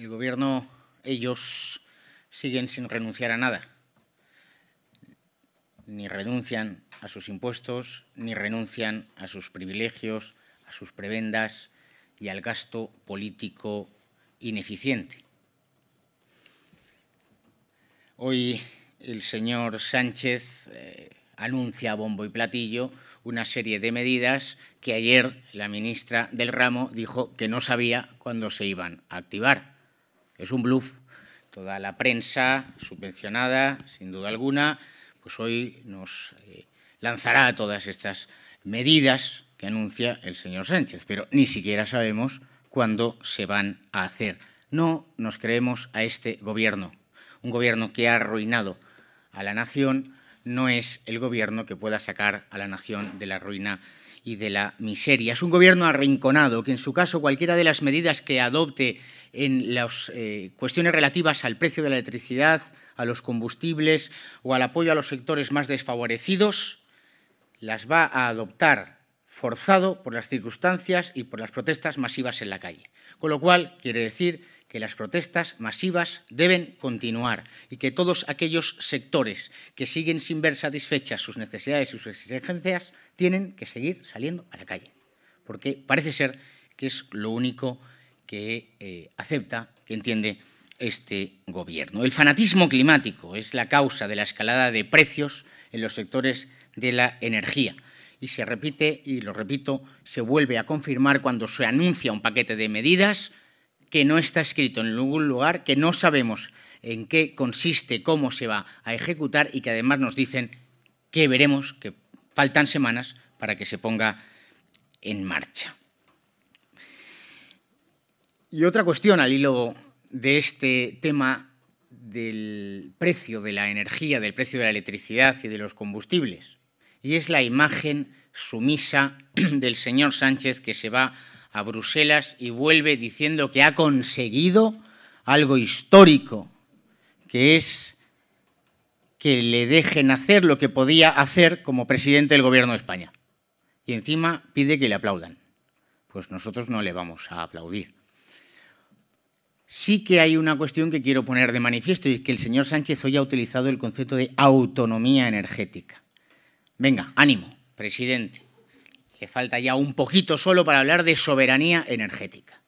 el gobierno, ellos siguen sin renunciar a nada. Ni renuncian a sus impuestos, ni renuncian a sus privilegios, a sus prebendas y al gasto político ineficiente. Hoy el señor Sánchez eh, anuncia a bombo y platillo una serie de medidas que ayer la ministra del ramo dijo que no sabía cuándo se iban a activar es un bluff. Toda la prensa subvencionada, sin duda alguna, pues hoy nos eh, lanzará todas estas medidas que anuncia el señor Sánchez, pero ni siquiera sabemos cuándo se van a hacer. No nos creemos a este gobierno. Un gobierno que ha arruinado a la nación no es el gobierno que pueda sacar a la nación de la ruina y de la miseria. Es un gobierno arrinconado que en su caso cualquiera de las medidas que adopte en las eh, cuestiones relativas al precio de la electricidad, a los combustibles o al apoyo a los sectores más desfavorecidos, las va a adoptar forzado por las circunstancias y por las protestas masivas en la calle. Con lo cual, quiere decir que las protestas masivas deben continuar y que todos aquellos sectores que siguen sin ver satisfechas sus necesidades y sus exigencias tienen que seguir saliendo a la calle, porque parece ser que es lo único que que eh, acepta, que entiende este gobierno. El fanatismo climático es la causa de la escalada de precios en los sectores de la energía. Y se repite, y lo repito, se vuelve a confirmar cuando se anuncia un paquete de medidas que no está escrito en ningún lugar, que no sabemos en qué consiste, cómo se va a ejecutar y que además nos dicen que veremos que faltan semanas para que se ponga en marcha. Y otra cuestión al hilo de este tema del precio de la energía, del precio de la electricidad y de los combustibles, y es la imagen sumisa del señor Sánchez que se va a Bruselas y vuelve diciendo que ha conseguido algo histórico, que es que le dejen hacer lo que podía hacer como presidente del Gobierno de España. Y encima pide que le aplaudan. Pues nosotros no le vamos a aplaudir. Sí que hay una cuestión que quiero poner de manifiesto y es que el señor Sánchez hoy ha utilizado el concepto de autonomía energética. Venga, ánimo, presidente. Le falta ya un poquito solo para hablar de soberanía energética.